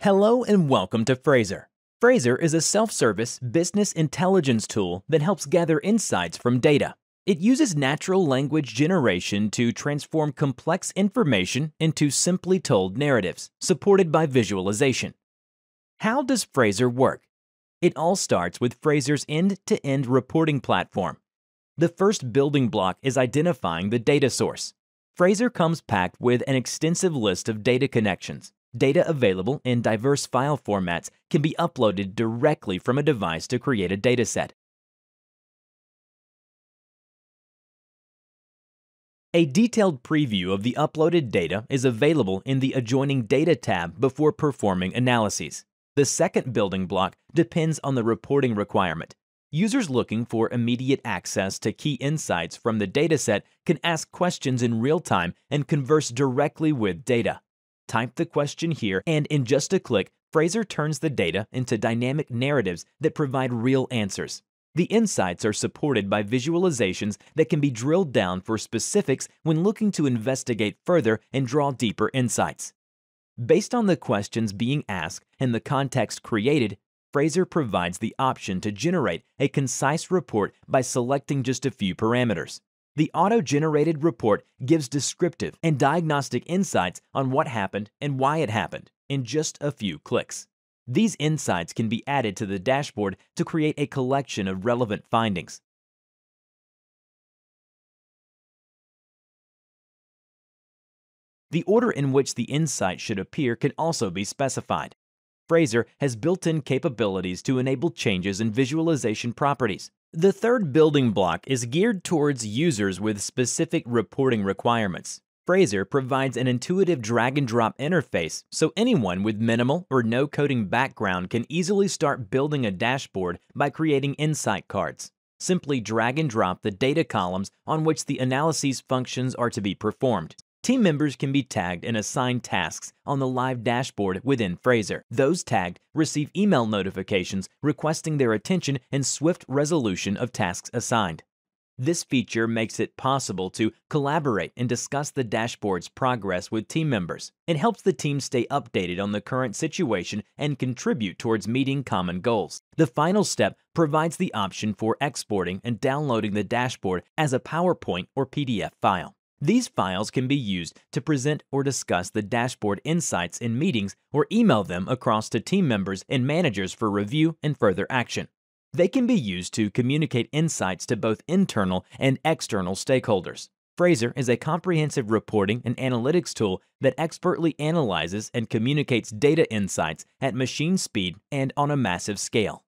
Hello and welcome to Fraser. Fraser is a self-service business intelligence tool that helps gather insights from data. It uses natural language generation to transform complex information into simply told narratives, supported by visualization. How does Fraser work? It all starts with Fraser's end-to-end -end reporting platform. The first building block is identifying the data source. Fraser comes packed with an extensive list of data connections, Data available in diverse file formats can be uploaded directly from a device to create a dataset. A detailed preview of the uploaded data is available in the adjoining Data tab before performing analyses. The second building block depends on the reporting requirement. Users looking for immediate access to key insights from the dataset can ask questions in real time and converse directly with data type the question here, and in just a click, Fraser turns the data into dynamic narratives that provide real answers. The insights are supported by visualizations that can be drilled down for specifics when looking to investigate further and draw deeper insights. Based on the questions being asked and the context created, Fraser provides the option to generate a concise report by selecting just a few parameters. The auto generated report gives descriptive and diagnostic insights on what happened and why it happened in just a few clicks. These insights can be added to the dashboard to create a collection of relevant findings. The order in which the insight should appear can also be specified. Fraser has built-in capabilities to enable changes in visualization properties. The third building block is geared towards users with specific reporting requirements. Fraser provides an intuitive drag and drop interface so anyone with minimal or no coding background can easily start building a dashboard by creating insight cards. Simply drag and drop the data columns on which the analyses functions are to be performed. Team members can be tagged and assigned tasks on the live dashboard within Fraser. Those tagged receive email notifications requesting their attention and swift resolution of tasks assigned. This feature makes it possible to collaborate and discuss the dashboard's progress with team members. It helps the team stay updated on the current situation and contribute towards meeting common goals. The final step provides the option for exporting and downloading the dashboard as a PowerPoint or PDF file. These files can be used to present or discuss the dashboard insights in meetings or email them across to team members and managers for review and further action. They can be used to communicate insights to both internal and external stakeholders. Fraser is a comprehensive reporting and analytics tool that expertly analyzes and communicates data insights at machine speed and on a massive scale.